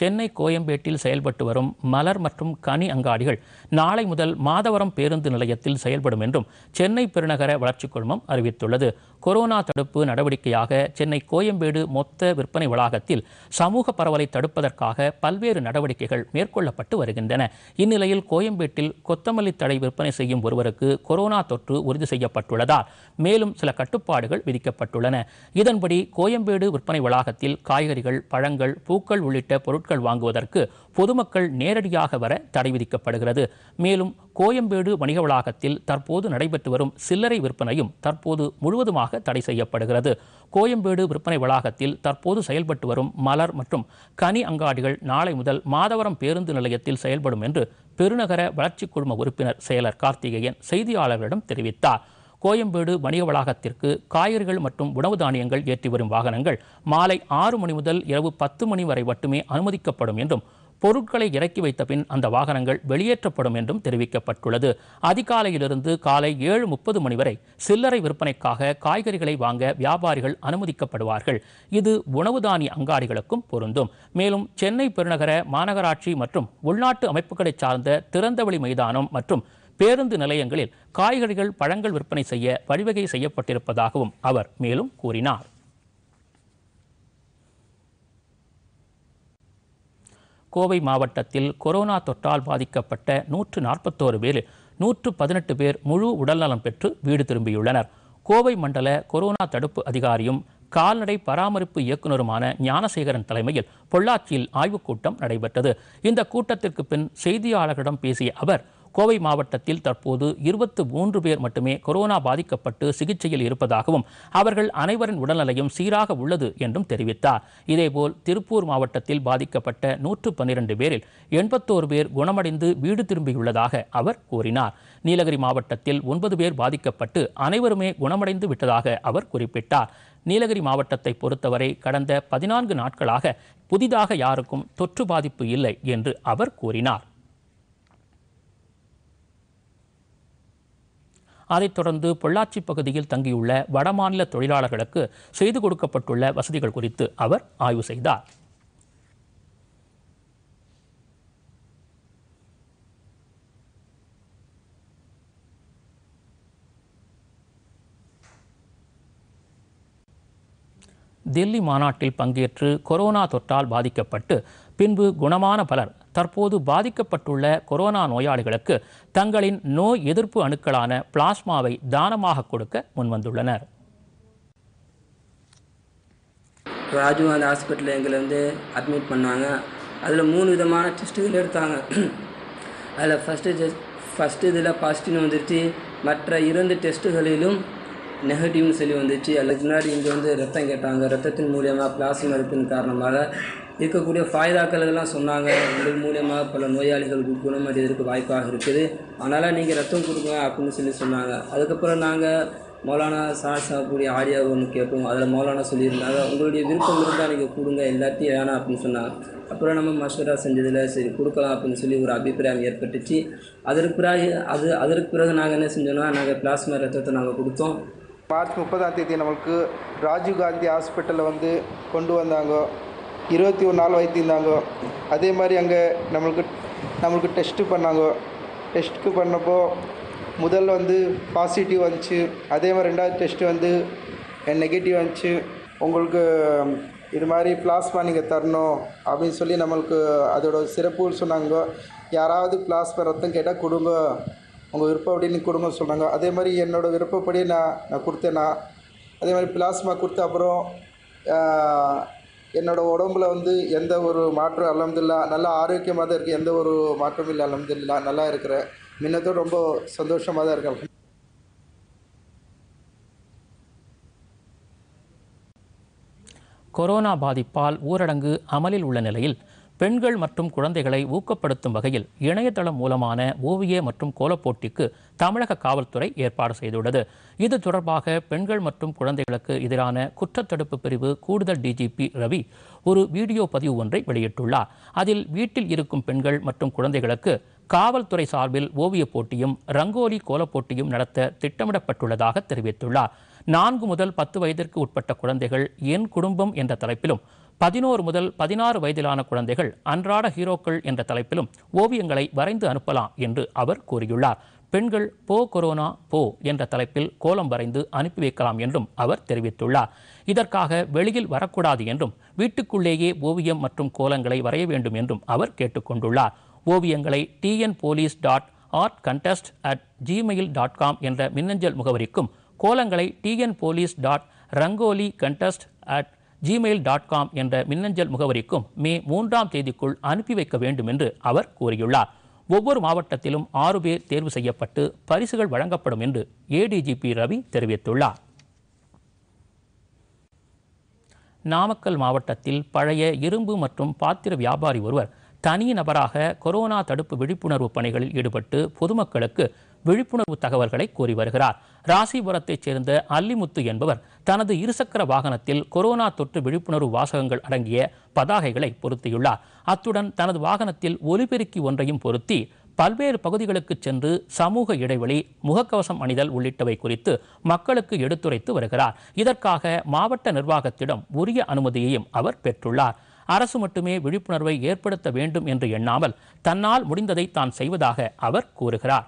சென்னை கோயம்பேட்டில் செயல்பட்டு வரும் மலர் மற்றும் கனி அங்காடிகள் நாளை முதல் மாதவரம் பேருந்து நிலையத்தில் செயல்படும் என்றும் சென்னை பெருநகர வளர்ச்சிக் குழுமம் அறிவித்துள்ளது கொரோனா தடுப்பு நடவடிக்கையாக சென்னை கோயம்பேடு மொத்த விற்பனை வளாகத்தில் சமூக பரவலை தடுப்பதற்காக பல்வேறு நடவடிக்கைகள் மேற்கொள்ளப்பட்டு வருகின்றன இந்நிலையில் கோயம்பேட்டில் கொத்தமல்லி தடை விற்பனை செய்யும் ஒருவருக்கு கொரோனா தொற்று உறுதி செய்யப்பட்டுள்ளதால் மேலும் சில கட்டுப்பாடுகள் விதிக்கப்பட்டுள்ளன இதன்படி கோயம்பேடு விற்பனை வளாகத்தில் காய்கறிகள் பழங்கள் பூக்கள் உள்ளிட்ட பொருட்கள் வாங்குவதற்கு பொதுமக்கள் நேரடியாக வர தடை விதிக்கப்படுகிறது மேலும் கோயம்பேடு வணிக வளாகத்தில் தற்போது நடைபெற்று வரும் சில்லறை விற்பனையும் தற்போது முழுவதுமாக தடை செய்யப்படுகிறது கோயம்பேடு விற்பனை வளாகத்தில் தற்போது செயல்பட்டு வரும் மலர் மற்றும் கனி அங்காடிகள் நாளை முதல் மாதவரம் பேருந்து நிலையத்தில் செயல்படும் என்று பெருநகர வளர்ச்சிக் குழும உறுப்பினர் செயலர் கார்த்திகேயன் செய்தியாளர்களிடம் தெரிவித்தார் கோயம்பேடு வணிக வளாகத்திற்கு காய்கறிகள் மற்றும் உணவு தானியங்கள் ஏற்றி வரும் வாகனங்கள் மாலை ஆறு மணி முதல் இரவு பத்து மணி வரை மட்டுமே அனுமதிக்கப்படும் என்றும் பொருட்களை இறக்கி வைத்த பின் அந்த வாகனங்கள் வெளியேற்றப்படும் என்றும் தெரிவிக்கப்பட்டுள்ளது அதிகாலையிலிருந்து காலை ஏழு முப்பது மணி வரை சில்லறை விற்பனைக்காக காய்கறிகளை வாங்க வியாபாரிகள் அனுமதிக்கப்படுவார்கள் இது உணவு தானிய அங்காடிகளுக்கும் பொருந்தும் மேலும் சென்னை பெருநகர மாநகராட்சி மற்றும் உள்நாட்டு அமைப்புகளை சார்ந்த திறந்தவெளி மைதானம் மற்றும் பேருந்து நிலையங்களில் காய்கறிகள் பழங்கள் விற்பனை செய்ய வழிவகை செய்யப்பட்டிருப்பதாகவும் அவர் மேலும் கூறினார் கோவை மாவட்டத்தில் கொரோனா தொற்றால் பாதிக்கப்பட்ட நூற்று நாற்பத்தோரு பேர் நூற்று பதினெட்டு பேர் முழு உடல்நலம் பெற்று வீடு திரும்பியுள்ளனர் கோவை மண்டல கொரோனா தடுப்பு அதிகாரியும் கால்நடை பராமரிப்பு இயக்குநருமான ஞானசேகரன் தலைமையில் பொள்ளாச்சியில் ஆய்வுக் கூட்டம் நடைபெற்றது இந்த கூட்டத்திற்கு பின் செய்தியாளர்களிடம் பேசிய அவர் கோவை மாவட்டத்தில் தற்போது இருபத்து மூன்று பேர் மட்டுமே கொரோனா பாதிக்கப்பட்டு சிகிச்சையில் இருப்பதாகவும் அவர்கள் அனைவரின் உடல்நிலையும் சீராக உள்ளது என்றும் தெரிவித்தார் இதேபோல் திருப்பூர் மாவட்டத்தில் பாதிக்கப்பட்ட நூற்று பன்னிரண்டு பேரில் எண்பத்தோரு பேர் குணமடைந்து வீடு திரும்பியுள்ளதாக அவர் கூறினார் நீலகிரி மாவட்டத்தில் ஒன்பது பேர் பாதிக்கப்பட்டு அனைவருமே குணமடைந்து விட்டதாக அவர் குறிப்பிட்டார் நீலகிரி மாவட்டத்தை பொறுத்தவரை கடந்த பதினான்கு நாட்களாக புதிதாக யாருக்கும் தொற்று பாதிப்பு இல்லை என்று அவர் கூறினார் அதைத் தொடர்ந்து பொள்ளாச்சி பகுதியில் தங்கியுள்ள வடமாநில தொழிலாளர்களுக்கு செய்து கொடுக்கப்பட்டுள்ள வசதிகள் குறித்து அவர் ஆய்வு செய்தார் தில்லி மாநாட்டில் பங்கேற்று கொரோனா தொற்றால் பாதிக்கப்பட்டு பின்பு குணமான பலர் தற்போது பாதிக்கப்பட்டுள்ள கொரோனா நோயாளிகளுக்கு தங்களின் நோய் எதிர்ப்பு அணுக்களான பிளாஸ்மாவை தானமாக கொடுக்க முன்வந்துள்ளனர் ராஜீவ்காந்தி ஹாஸ்பிட்டலில் எங்களை வந்து அட்மிட் பண்ணாங்க அதில் மூணு விதமான டெஸ்ட்டுகள் எடுத்தாங்க அதில் ஃபஸ்ட்டு டெஸ்ட் ஃபஸ்ட்டு இதில் பாசிட்டிவ்னு வந்துருச்சு மற்ற இரண்டு டெஸ்ட்டுகளிலும் நெகட்டிவ்னு சொல்லி வந்துச்சு அதுக்கு முன்னாடி இங்கே வந்து ரத்தம் கேட்டாங்க ரத்தத்தின் மூலியமாக பிளாஸ்மா எடுப்பின் காரணமாக இருக்கக்கூடிய எல்லாம் சொன்னாங்க உங்கள் மூலியமாக பல நோயாளிகளுக்கு குணமடைவதற்கு வாய்ப்பாக இருக்குது அதனால் நீங்கள் ரத்தம் கொடுங்க அப்படின்னு சொல்லி சொன்னாங்க அதுக்கப்புறம் நாங்கள் மௌலானா சார் சாப்பிடைய ஆடியா ஒன்று கேட்போம் அதில் மௌலானா சொல்லியிருந்தாங்க உங்களுடைய விருப்பம் இருந்தால் நீங்கள் கொடுங்க எல்லாத்தையும் வேணாம் அப்படின்னு சொன்னாங்க அப்புறம் நம்ம மஷூரா செஞ்சதில் சரி கொடுக்கலாம் அப்படின்னு சொல்லி ஒரு அபிப்பிராயம் ஏற்பட்டுச்சு அதற்கு பிறகு அது அதற்கு பிறகு நாங்கள் என்ன செஞ்சோம்னா நாங்கள் பிளாஸ்மா ரத்தத்தை நாங்கள் கொடுத்தோம் மார்ச் முப்பதாம் தேதி நம்மளுக்கு ராஜீவ்காந்தி ஹாஸ்பிட்டலில் வந்து கொண்டு வந்தாங்க இருபத்தி ஒரு நாள் வைத்திருந்தாங்க அதே மாதிரி அங்கே நம்மளுக்கு நம்மளுக்கு டெஸ்ட்டு பண்ணாங்கோ டெஸ்ட்டுக்கு பண்ணப்போ முதல்ல வந்து பாசிட்டிவ் வந்துச்சு அதே மாதிரி ரெண்டாவது டெஸ்ட்டு வந்து நெகட்டிவ் வந்துச்சு உங்களுக்கு இது மாதிரி பிளாஸ்மா நீங்கள் தரணும் அப்படின்னு சொல்லி நம்மளுக்கு அதோட சிறப்பு சொன்னாங்க யாராவது பிளாஸ்மா ரத்தம் கேட்டால் கொடுங்க உங்கள் விருப்பம் அப்படின்னு கொடுங்க சொன்னாங்க அதே மாதிரி என்னோடய விருப்பப்படி நான் நான் கொடுத்தேன்னா அதே மாதிரி பிளாஸ்மா கொடுத்த அப்புறம் என்னோட உடம்புல வந்து எந்த ஒரு மாற்றம் அலமதுல்லா நல்லா ஆரோக்கியமாக தான் இருக்குது எந்த ஒரு மாற்றமும் இல்லை அலமதுல்லா நல்லா இருக்கிறேன் முன்னத்தோடு ரொம்ப சந்தோஷமாக தான் இருக்கேன் கொரோனா பாதிப்பால் ஊரடங்கு அமலில் உள்ள நிலையில் பெண்கள் மற்றும் குழந்தைகளை ஊக்கப்படுத்தும் வகையில் இணையதளம் மூலமான ஓவிய மற்றும் கோலப்போட்டிக்கு தமிழக காவல்துறை ஏற்பாடு செய்துள்ளது இது தொடர்பாக பெண்கள் மற்றும் குழந்தைகளுக்கு எதிரான குற்றத்தடுப்பு பிரிவு கூடுதல் டிஜிபி ரவி ஒரு வீடியோ பதிவு ஒன்றை வெளியிட்டுள்ளார் அதில் வீட்டில் இருக்கும் பெண்கள் மற்றும் குழந்தைகளுக்கு காவல்துறை சார்பில் ஓவியப் போட்டியும் ரங்கோலி கோலப்போட்டியும் நடத்த திட்டமிடப்பட்டுள்ளதாக தெரிவித்துள்ளார் நான்கு முதல் பத்து வயதிற்கு உட்பட்ட குழந்தைகள் என் குடும்பம் என்ற தலைப்பிலும் பதினோரு முதல் பதினாறு வயதிலான குழந்தைகள் அன்றாட ஹீரோக்கள் என்ற தலைப்பிலும் ஓவியங்களை வரைந்து அனுப்பலாம் என்று அவர் கூறியுள்ளார் பெண்கள் போ கொரோனா போ என்ற தலைப்பில் கோலம் வரைந்து அனுப்பி வைக்கலாம் என்றும் அவர் தெரிவித்துள்ளார் இதற்காக வெளியில் வரக்கூடாது என்றும் வீட்டுக்குள்ளேயே ஓவியம் மற்றும் கோலங்களை வரைய வேண்டும் என்றும் அவர் கேட்டுக்கொண்டுள்ளார் ஓவியங்களை TN police dot art contest at Gmail dot com என்ற மின்னஞ்சல் முகவரிக்கும் கோலங்களை TN police dot rangoli contest at Gmail dot com என்ற மின்னஞ்சல் முகவரிக்கும் மே மூன்றாம் தேதிக்குள் அனுப்பி வைக்க வேண்டும் என்று அவர் கூறியுள்ளார் ஒவ்வொரு மாவட்டத்திலும் ஆறு பேர் தேர்வு செய்யப்பட்டு பரிசுகள் வழங்கப்படும் என்று ஏடிஜிபி ரவி தெரிவித்துள்ளார் நாமக்கல் மாவட்டத்தில் பழைய இரும்பு மற்றும் பாத்திர வியாபாரி ஒருவர் தனி நபராக கொரோனா தடுப்பு விழிப்புணர்வு பணிகளில் ஈடுபட்டு பொதுமக்களுக்கு விழிப்புணர்வு தகவல்களை கூறி வருகிறார் ராசிபுரத்தைச் சேர்ந்த அல்லிமுத்து என்பவர் தனது இருசக்கர வாகனத்தில் கொரோனா தொற்று விழிப்புணர்வு வாசகங்கள் அடங்கிய பதாகைகளை பொருத்தியுள்ளார் அத்துடன் தனது வாகனத்தில் ஒலிபெருக்கி ஒன்றையும் பொருத்தி பல்வேறு பகுதிகளுக்கு சென்று சமூக இடைவெளி முகக்கவசம் அணிதல் உள்ளிட்டவை குறித்து மக்களுக்கு எடுத்துரைத்து வருகிறார் இதற்காக மாவட்ட நிர்வாகத்திடம் உரிய அனுமதியையும் அவர் பெற்றுள்ளார் அரசு மட்டுமே விழிப்புணர்வை ஏற்படுத்த வேண்டும் என்று எண்ணாமல் தன்னால் முடிந்ததை தான் செய்வதாக அவர் கூறுகிறார்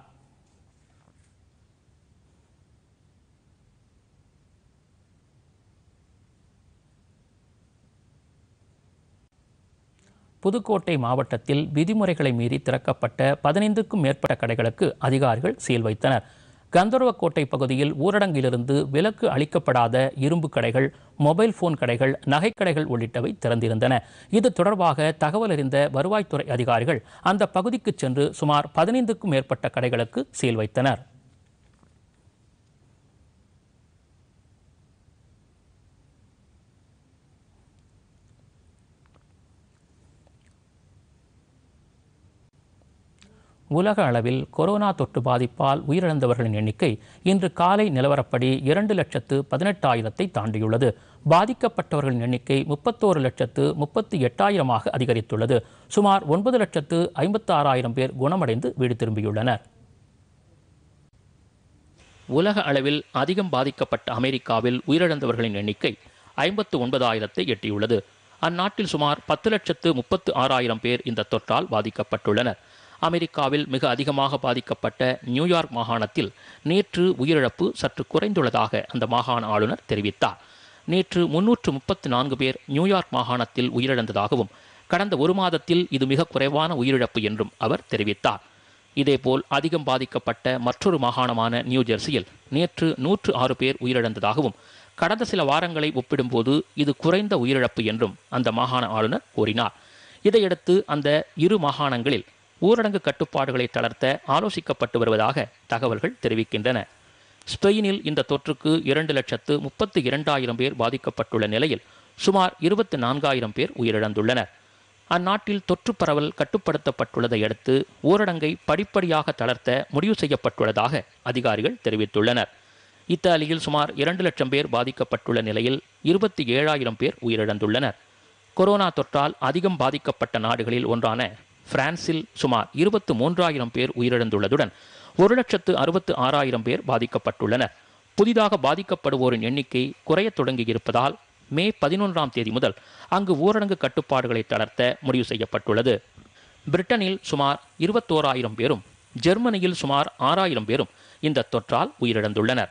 புதுக்கோட்டை மாவட்டத்தில் விதிமுறைகளை மீறி திறக்கப்பட்ட பதினைந்துக்கும் மேற்பட்ட கடைகளுக்கு அதிகாரிகள் சீல் வைத்தனர் கந்தர்வக்கோட்டை பகுதியில் ஊரடங்கிலிருந்து விலக்கு அளிக்கப்படாத இரும்பு கடைகள் மொபைல் போன் கடைகள் நகைக்கடைகள் உள்ளிட்டவை திறந்திருந்தன இது தொடர்பாக தகவல் அறிந்த வருவாய்த்துறை அதிகாரிகள் அந்த பகுதிக்கு சென்று சுமார் பதினைந்துக்கும் மேற்பட்ட கடைகளுக்கு சீல் வைத்தனர் உலக அளவில் கொரோனா தொற்று பாதிப்பால் உயிரிழந்தவர்களின் எண்ணிக்கை இன்று காலை நிலவரப்படி இரண்டு லட்சத்து பதினெட்டாயிரத்தை தாண்டியுள்ளது பாதிக்கப்பட்டவர்களின் எண்ணிக்கை முப்பத்தோரு லட்சத்து முப்பத்தி எட்டாயிரமாக அதிகரித்துள்ளது சுமார் ஒன்பது லட்சத்து ஐம்பத்தாறாயிரம் பேர் குணமடைந்து வீடு திரும்பியுள்ளனர் உலக அளவில் அதிகம் பாதிக்கப்பட்ட அமெரிக்காவில் உயிரிழந்தவர்களின் எண்ணிக்கை ஐம்பத்து ஒன்பதாயிரத்தை எட்டியுள்ளது அந்நாட்டில் சுமார் பத்து லட்சத்து முப்பத்து ஆறாயிரம் பேர் இந்த தொற்றால் பாதிக்கப்பட்டுள்ளனர் அமெரிக்காவில் மிக அதிகமாக பாதிக்கப்பட்ட நியூயார்க் மாகாணத்தில் நேற்று உயிரிழப்பு சற்று குறைந்துள்ளதாக அந்த மாகாண ஆளுநர் தெரிவித்தார் நேற்று முன்னூற்று முப்பத்தி நான்கு பேர் நியூயார்க் மாகாணத்தில் உயிரிழந்ததாகவும் கடந்த ஒரு மாதத்தில் இது மிக குறைவான உயிரிழப்பு என்றும் அவர் தெரிவித்தார் இதேபோல் அதிகம் பாதிக்கப்பட்ட மற்றொரு மாகாணமான நியூ ஜெர்சியில் நேற்று நூற்று ஆறு பேர் உயிரிழந்ததாகவும் கடந்த சில வாரங்களை ஒப்பிடும்போது இது குறைந்த உயிரிழப்பு என்றும் அந்த மாகாண ஆளுநர் கூறினார் இதையடுத்து அந்த இரு மாகாணங்களில் ஊரடங்கு கட்டுப்பாடுகளை தளர்த்த ஆலோசிக்கப்பட்டு வருவதாக தகவல்கள் தெரிவிக்கின்றன ஸ்பெயினில் இந்த தொற்றுக்கு இரண்டு லட்சத்து முப்பத்து இரண்டாயிரம் பேர் பாதிக்கப்பட்டுள்ள நிலையில் சுமார் இருபத்தி நான்காயிரம் பேர் உயிரிழந்துள்ளனர் அந்நாட்டில் தொற்று பரவல் கட்டுப்படுத்தப்பட்டுள்ளதை அடுத்து ஊரடங்கை படிப்படியாக தளர்த்த முடிவு செய்யப்பட்டுள்ளதாக அதிகாரிகள் தெரிவித்துள்ளனர் இத்தாலியில் சுமார் இரண்டு லட்சம் பேர் பாதிக்கப்பட்டுள்ள நிலையில் இருபத்தி ஏழாயிரம் பேர் உயிரிழந்துள்ளனர் கொரோனா தொற்றால் அதிகம் பாதிக்கப்பட்ட நாடுகளில் ஒன்றான பிரான்சில் சுமார் இருபத்து மூன்றாயிரம் பேர் உயிரிழந்துள்ளதுடன் ஒரு லட்சத்து அறுபத்து ஆறாயிரம் பேர் பாதிக்கப்பட்டுள்ளனர் புதிதாக பாதிக்கப்படுவோரின் எண்ணிக்கை குறைய தொடங்கியிருப்பதால் மே பதினொன்றாம் தேதி முதல் அங்கு ஊரடங்கு கட்டுப்பாடுகளை தளர்த்த முடிவு செய்யப்பட்டுள்ளது பிரிட்டனில் சுமார் இருபத்தோராயிரம் பேரும் ஜெர்மனியில் சுமார் ஆறாயிரம் பேரும் இந்த தொற்றால் உயிரிழந்துள்ளனர்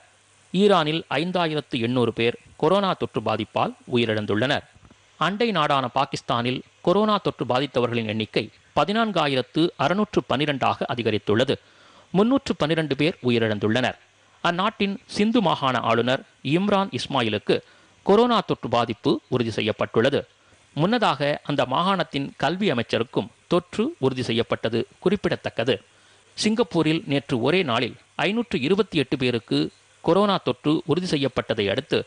ஈரானில் ஐந்தாயிரத்து எண்ணூறு பேர் கொரோனா தொற்று பாதிப்பால் உயிரிழந்துள்ளனர் அண்டை நாடான பாகிஸ்தானில் கொரோனா தொற்று பாதித்தவர்களின் எண்ணிக்கை பதினான்காயிரத்து அறுநூற்று பன்னிரண்டாக அதிகரித்துள்ளது முன்னூற்று பன்னிரண்டு பேர் உயிரிழந்துள்ளனர் அந்நாட்டின் சிந்து மாகாண ஆளுநர் இம்ரான் இஸ்மாயிலுக்கு கொரோனா தொற்று பாதிப்பு உறுதி செய்யப்பட்டுள்ளது முன்னதாக அந்த மாகாணத்தின் கல்வி அமைச்சருக்கும் தொற்று உறுதி செய்யப்பட்டது குறிப்பிடத்தக்கது சிங்கப்பூரில் நேற்று ஒரே நாளில் ஐநூற்று இருபத்தி எட்டு பேருக்கு கொரோனா தொற்று உறுதி செய்யப்பட்டதை அடுத்து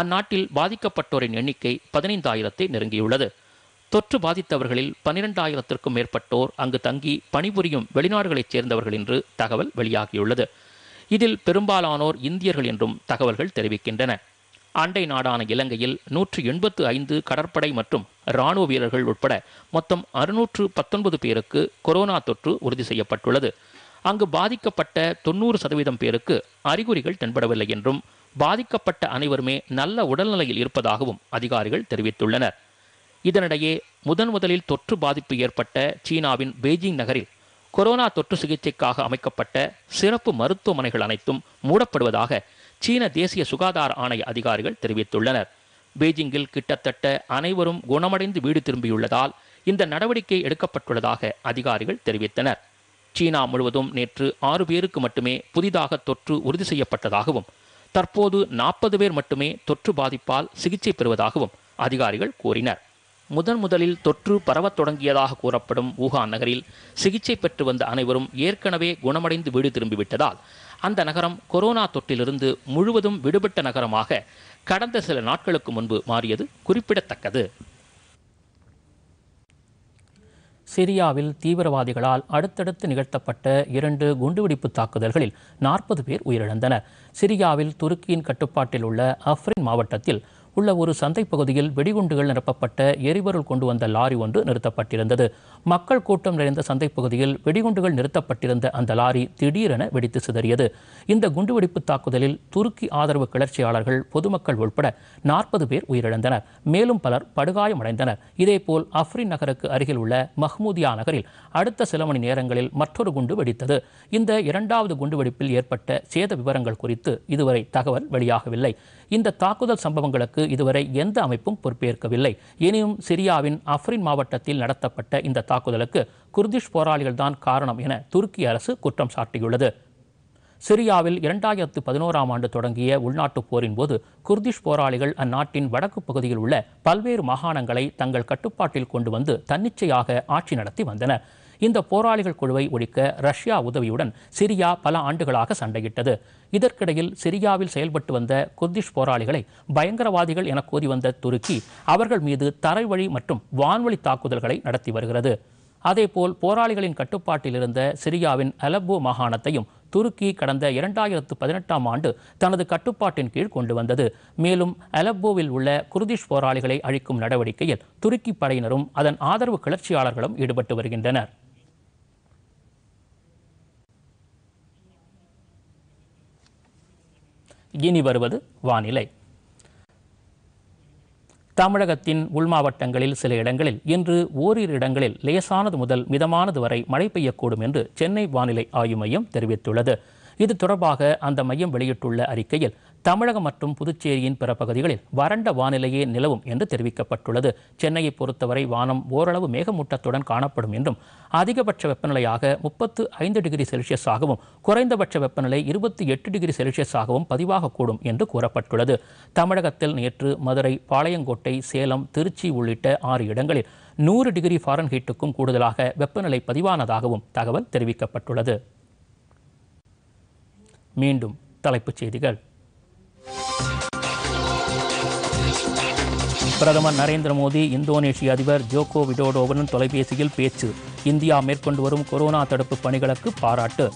அந்நாட்டில் பாதிக்கப்பட்டோரின் எண்ணிக்கை பதினைந்தாயிரத்தை நெருங்கியுள்ளது தொற்று பாதித்தவர்களில் பனிரெண்டாயிரத்திற்கும் மேற்பட்டோர் அங்கு தங்கி பணிபுரியும் வெளிநாடுகளைச் சேர்ந்தவர்கள் என்று தகவல் வெளியாகியுள்ளது இதில் பெரும்பாலானோர் இந்தியர்கள் என்றும் தகவல்கள் தெரிவிக்கின்றன அண்டை நாடான இலங்கையில் நூற்று எண்பத்து ஐந்து கடற்படை மற்றும் இராணுவ வீரர்கள் உட்பட மொத்தம் அறுநூற்று பத்தொன்பது பேருக்கு கொரோனா தொற்று உறுதி செய்யப்பட்டுள்ளது அங்கு பாதிக்கப்பட்ட தொன்னூறு சதவீதம் பேருக்கு அறிகுறிகள் தென்படவில்லை என்றும் பாதிக்கப்பட்ட அனைவருமே நல்ல உடல்நிலையில் இருப்பதாகவும் அதிகாரிகள் தெரிவித்துள்ளனர் இதனிடையே முதன் முதலில் தொற்று பாதிப்பு ஏற்பட்ட சீனாவின் பெய்ஜிங் நகரில் கொரோனா தொற்று சிகிச்சைக்காக அமைக்கப்பட்ட சிறப்பு மருத்துவமனைகள் அனைத்தும் மூடப்படுவதாக சீன தேசிய சுகாதார ஆணைய அதிகாரிகள் தெரிவித்துள்ளனர் பெய்ஜிங்கில் கிட்டத்தட்ட அனைவரும் குணமடைந்து வீடு திரும்பியுள்ளதால் இந்த நடவடிக்கை எடுக்கப்பட்டுள்ளதாக அதிகாரிகள் தெரிவித்தனர் சீனா முழுவதும் நேற்று ஆறு பேருக்கு மட்டுமே புதிதாக தொற்று உறுதி செய்யப்பட்டதாகவும் தற்போது நாற்பது பேர் மட்டுமே தொற்று பாதிப்பால் சிகிச்சை பெறுவதாகவும் அதிகாரிகள் கூறினர் முதன் முதலில் தொற்று பரவத் தொடங்கியதாக கூறப்படும் வூகான் நகரில் சிகிச்சை பெற்று வந்த அனைவரும் ஏற்கனவே குணமடைந்து வீடு திரும்பிவிட்டதால் அந்த நகரம் கொரோனா தொற்றிலிருந்து முழுவதும் விடுபட்ட நகரமாக கடந்த சில நாட்களுக்கு முன்பு மாறியது குறிப்பிடத்தக்கது சிரியாவில் தீவிரவாதிகளால் அடுத்தடுத்து நிகழ்த்தப்பட்ட இரண்டு குண்டுவெடிப்பு தாக்குதல்களில் நாற்பது பேர் உயிரிழந்தனர் சிரியாவில் துருக்கியின் கட்டுப்பாட்டில் உள்ள அஃப்ரின் மாவட்டத்தில் உள்ள ஒரு சந்தை பகுதியில் வெடிகுண்டுகள் நிரப்பப்பட்ட எரிபொருள் கொண்டு வந்த லாரி ஒன்று நிறுத்தப்பட்டிருந்தது மக்கள் கூட்டம் நிறைந்த சந்தை பகுதியில் வெடிகுண்டுகள் நிறுத்தப்பட்டிருந்த அந்த லாரி திடீரென வெடித்து சிதறியது இந்த குண்டுவெடிப்பு தாக்குதலில் துருக்கி ஆதரவு கிளர்ச்சியாளர்கள் பொதுமக்கள் உள்பட நாற்பது பேர் உயிரிழந்தனர் மேலும் பலர் படுகாயமடைந்தனர் இதேபோல் அஃப்ரின் நகருக்கு அருகில் உள்ள மஹ்மூதியா நகரில் அடுத்த சில மணி நேரங்களில் மற்றொரு குண்டு வெடித்தது இந்த இரண்டாவது குண்டுவெடிப்பில் ஏற்பட்ட சேத விவரங்கள் குறித்து இதுவரை தகவல் வெளியாகவில்லை இந்த தாக்குதல் சம்பவங்களுக்கு தாக்குதலுக்கு இதுவரை எந்த அமைப்பும் பொறுப்பேற்கவில்லை எனினும் சிரியாவின் அஃப்ரின் மாவட்டத்தில் நடத்தப்பட்ட இந்த தாக்குதலுக்கு குர்திஷ் போராளிகள்தான் காரணம் என துருக்கி அரசு குற்றம் சாட்டியுள்ளது சிரியாவில் இரண்டாயிரத்து பதினோராம் ஆண்டு தொடங்கிய உள்நாட்டுப் போரின் போது குர்திஷ் போராளிகள் அந்நாட்டின் வடக்கு பகுதியில் உள்ள பல்வேறு மாகாணங்களை தங்கள் கட்டுப்பாட்டில் கொண்டு வந்து தன்னிச்சையாக ஆட்சி நடத்தி வந்தனர் இந்த போராளிகள் குழுவை ஒழிக்க ரஷ்யா உதவியுடன் சிரியா பல ஆண்டுகளாக சண்டையிட்டது இதற்கிடையில் சிரியாவில் செயல்பட்டு வந்த குர்திஷ் போராளிகளை பயங்கரவாதிகள் என கூறி வந்த துருக்கி அவர்கள் மீது தரைவழி மற்றும் வான்வழி தாக்குதல்களை நடத்தி வருகிறது அதேபோல் போராளிகளின் கட்டுப்பாட்டில் இருந்த சிரியாவின் அலப்போ மாகாணத்தையும் துருக்கி கடந்த இரண்டாயிரத்து பதினெட்டாம் ஆண்டு தனது கட்டுப்பாட்டின் கீழ் கொண்டு வந்தது மேலும் அலப்போவில் உள்ள குர்திஷ் போராளிகளை அழிக்கும் நடவடிக்கையில் துருக்கி படையினரும் அதன் ஆதரவு கிளர்ச்சியாளர்களும் ஈடுபட்டு வருகின்றனர் இனி வருவது வானிலை தமிழகத்தின் உள் மாவட்டங்களில் சில இடங்களில் இன்று ஓரிரு இடங்களில் லேசானது முதல் மிதமானது வரை மழை பெய்யக்கூடும் என்று சென்னை வானிலை ஆய்வு மையம் தெரிவித்துள்ளது இது தொடர்பாக அந்த மையம் வெளியிட்டுள்ள அறிக்கையில் தமிழகம் மற்றும் புதுச்சேரியின் பிற பகுதிகளில் வறண்ட வானிலையே நிலவும் என்று தெரிவிக்கப்பட்டுள்ளது சென்னையை பொறுத்தவரை வானம் ஓரளவு மேகமூட்டத்துடன் காணப்படும் என்றும் அதிகபட்ச வெப்பநிலையாக முப்பத்து ஐந்து டிகிரி செல்சியஸ் ஆகவும் குறைந்தபட்ச வெப்பநிலை இருபத்தி எட்டு டிகிரி செல்சியஸ் ஆகவும் பதிவாகக்கூடும் என்று கூறப்பட்டுள்ளது தமிழகத்தில் நேற்று மதுரை பாளையங்கோட்டை சேலம் திருச்சி உள்ளிட்ட ஆறு இடங்களில் நூறு டிகிரி ஃபாரன்ஹீட்டுக்கும் கூடுதலாக வெப்பநிலை பதிவானதாகவும் தகவல் தெரிவிக்கப்பட்டுள்ளது மீண்டும் தலைப்புச் செய்திகள் பிரதமர் நரேந்திர மோடி இந்தோனேஷிய அதிபர் ஜோகோ விடோடோவுடன் தொலைபேசியில் பேச்சு இந்தியா மேற்கொண்டு வரும் கொரோனா தடுப்பு பணிகளுக்கு பாராட்டு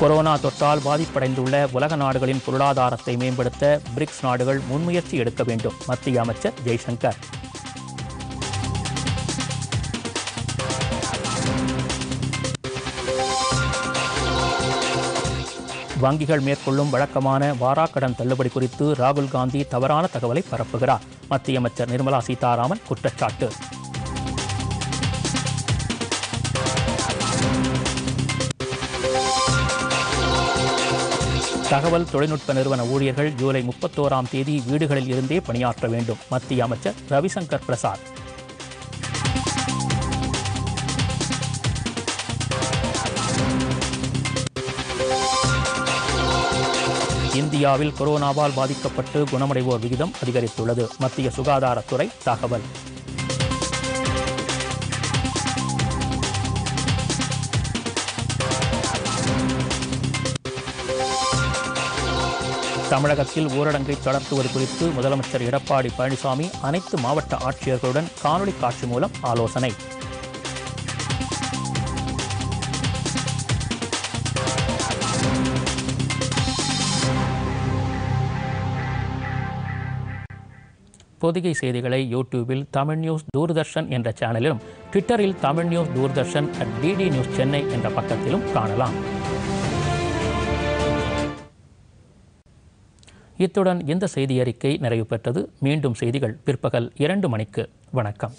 கொரோனா தொற்றால் பாதிப்படைந்துள்ள உலக நாடுகளின் பொருளாதாரத்தை மேம்படுத்த பிரிக்ஸ் நாடுகள் முன்முயற்சி எடுக்க வேண்டும் மத்திய அமைச்சர் ஜெய்சங்கர் வங்கிகள் மேற்கொள்ளும் வழக்கமான வாராக்கடன் தள்ளுபடி குறித்து ராகுல் காந்தி தவறான தகவலை பரப்புகிறார் மத்திய அமைச்சர் நிர்மலா சீதாராமன் குற்றச்சாட்டு தகவல் தொழில்நுட்ப நிறுவன ஊழியர்கள் ஜூலை முப்பத்தோராம் தேதி வீடுகளில் இருந்தே பணியாற்ற வேண்டும் மத்திய அமைச்சர் ரவிசங்கர் பிரசாத் இந்தியாவில் கொரோனாவால் பாதிக்கப்பட்டு குணமடைவோர் விகிதம் அதிகரித்துள்ளது மத்திய சுகாதாரத்துறை தகவல் தமிழகத்தில் ஊரடங்கை தளர்த்துவது குறித்து முதலமைச்சர் எடப்பாடி பழனிசாமி அனைத்து மாவட்ட ஆட்சியர்களுடன் காணொலி காட்சி மூலம் ஆலோசனை பொதிகை செய்திகளை யூடியூபில் தமிழ் நியூஸ் தூர்தர்ஷன் என்ற சேனலிலும் ட்விட்டரில் Tamil news Doordarshan at DD news Chennai என்ற பக்கத்திலும் காணலாம் இத்துடன் இந்த செய்தி அறிக்கை நிறைவு பெற்றது மீண்டும் செய்திகள் பிற்பகல் இரண்டு மணிக்கு வணக்கம்